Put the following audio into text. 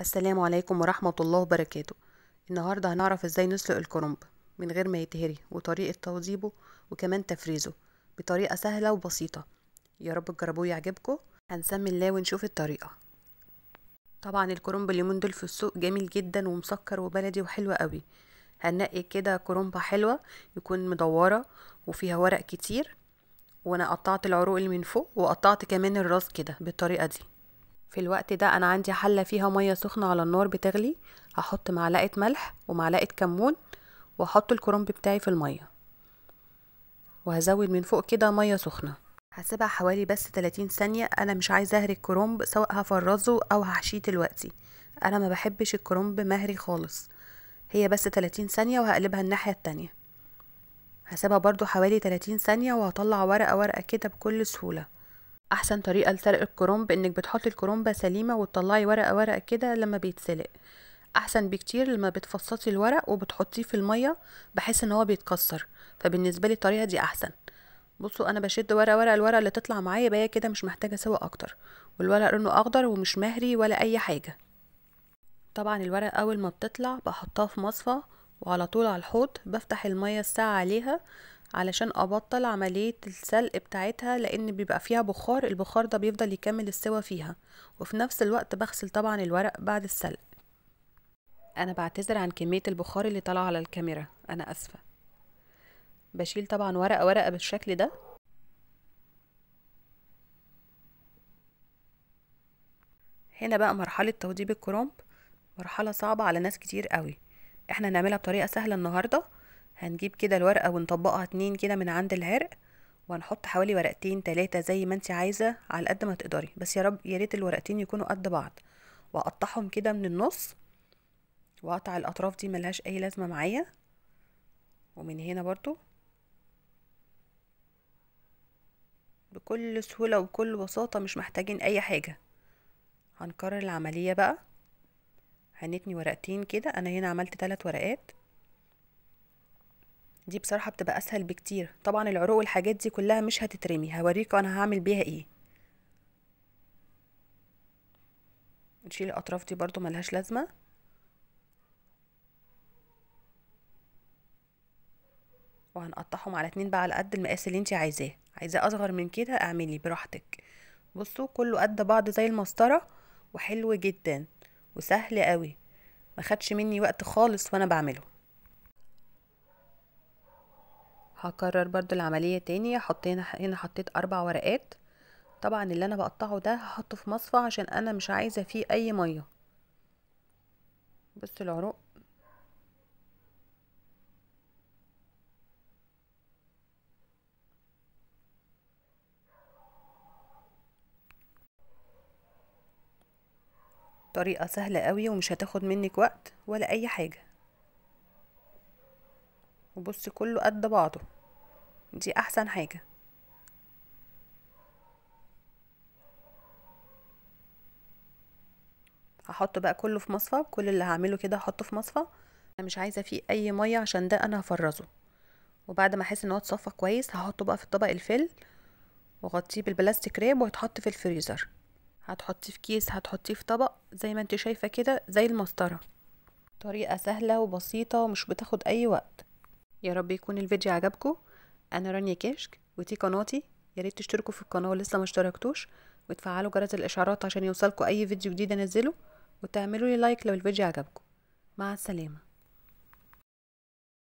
السلام عليكم ورحمة الله وبركاته النهاردة هنعرف ازاي نسلق الكرنب من غير ما يتهري وطريقة توضيبه وكمان تفريزه بطريقة سهلة وبسيطة يا رب تجربوه يعجبكم هنسمي الله ونشوف الطريقة طبعا الكرنب اليومين دول في السوق جميل جدا ومسكر وبلدي وحلو قوي هنقي كده كرنبة حلوة يكون مدورة وفيها ورق كتير وانا قطعت العروق اللي من فوق وقطعت كمان الراس كده بالطريقة دي في الوقت ده انا عندي حله فيها ميه سخنه على النار بتغلي هحط معلقه ملح ومعلقه كمون واحط الكرنب بتاعي في الميه وهزود من فوق كده ميه سخنه هسيبها حوالي بس 30 ثانيه انا مش عايزه اهري الكرنب سواء هفرزه او هحشيه دلوقتي انا ما بحبش الكرنب مهري خالص هي بس 30 ثانيه وهقلبها الناحيه التانية هسيبها برضو حوالي 30 ثانيه وهطلع ورقه ورقه كده بكل سهوله احسن طريقه لسلق الكرنب انك بتحطي الكرنبه سليمه وتطلعي ورقه ورقه كده لما بيتسلق احسن بكتير لما بتفصصي الورق وبتحطيه في الميه بحيث ان هو بيتكسر فبالنسبه لي الطريقه دي احسن بصوا انا بشد ورقه ورقه الورقه اللي تطلع معايا بقى كده مش محتاجه سوا اكتر والورق لونه اخضر ومش مهري ولا اي حاجه طبعا الورق اول ما بتطلع بحطها في مصفى وعلى طول على الحوض بفتح الميه الساقعه عليها علشان ابطل عملية السلق بتاعتها لان بيبقى فيها بخار البخار ده بيفضل يكمل السوا فيها وفي نفس الوقت بغسل طبعا الورق بعد السلق انا بعتذر عن كمية البخار اللي طالعه على الكاميرا انا اسفة بشيل طبعا ورقة ورقة بالشكل ده هنا بقى مرحلة توضيب الكرنب مرحلة صعبة على ناس كتير قوي احنا نعملها بطريقة سهلة النهاردة هنجيب كده الورقة ونطبقها اتنين كده من عند العرق وهنحط حوالي ورقتين تلاتة زي ما انت عايزة على قد ما تقدري بس يا رب يا ريت الورقتين يكونوا قد بعض واقطعهم كده من النص واقطع الاطراف دي ملهاش اي لازمة معايا ومن هنا برضو بكل سهولة وبكل بساطة مش محتاجين اي حاجة هنكرر العملية بقى هنتني ورقتين كده انا هنا عملت تلات ورقات دي بصراحة بتبقى أسهل بكتير طبعا العروق والحاجات دي كلها مش هتترمي هوريكم أنا هعمل بيها إيه نشيل الأطراف دي برضو ملهاش لازمة وهنقطعهم على اتنين بقى على قد المقاس اللي انت عايزاه عايزاه أصغر من كده اعملي براحتك بصوا كله قد بعض زي المسطرة وحلو جدا وسهل قوي ما خدش مني وقت خالص وانا بعمله هكرر برضو العملية تاني حطينا هنا حطيت اربع ورقات طبعا اللي انا بقطعه ده هحطه في مصفى عشان انا مش عايزة فيه اي مية بس العروق طريقة سهلة قوي ومش هتاخد منك وقت ولا اي حاجة وبص كله قد بعضه دي احسن حاجة هحط بقى كله في مصفى كل اللي هعمله كده هحطه في مصفى انا مش عايزه فيه اي ميه عشان ده انا هفرزه وبعد ما احس ان هو اتصفى كويس هحطه بقى في الطبق الفل واغطيه بالبلاستيك راب وهيتحط في الفريزر هتحطيه في كيس هتحطيه في طبق زي ما انت شايفه كده زي المسطره طريقه سهله وبسيطه ومش بتاخد اي وقت يا رب يكون الفيديو عجبكو انا رانيا كشك ودي قناتي يا ريت تشتركوا في القناه لسه ما اشتركتوش وتفعلوا جرس الاشعارات عشان يوصلكوا اي فيديو جديد انزله وتعملوا لي لايك لو الفيديو عجبكو مع السلامه